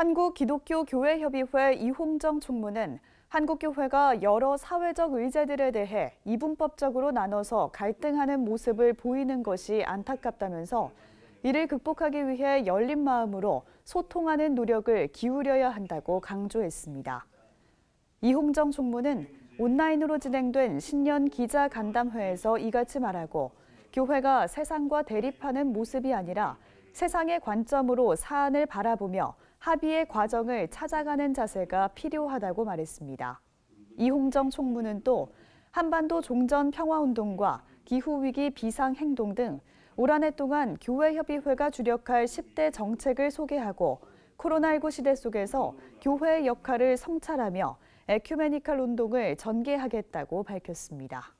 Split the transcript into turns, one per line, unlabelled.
한국기독교교회협의회 이홍정 총무는 한국교회가 여러 사회적 의제들에 대해 이분법적으로 나눠서 갈등하는 모습을 보이는 것이 안타깝다면서 이를 극복하기 위해 열린 마음으로 소통하는 노력을 기울여야 한다고 강조했습니다. 이홍정 총무는 온라인으로 진행된 신년 기자 간담회에서 이같이 말하고 교회가 세상과 대립하는 모습이 아니라 세상의 관점으로 사안을 바라보며 합의의 과정을 찾아가는 자세가 필요하다고 말했습니다. 이홍정 총무는 또 한반도 종전 평화운동과 기후위기 비상행동 등 올 한 해 동안 교회협의회가 주력할 10대 정책을 소개하고 코로나19 시대 속에서 교회의 역할을 성찰하며 에큐메니칼 운동을 전개하겠다고 밝혔습니다.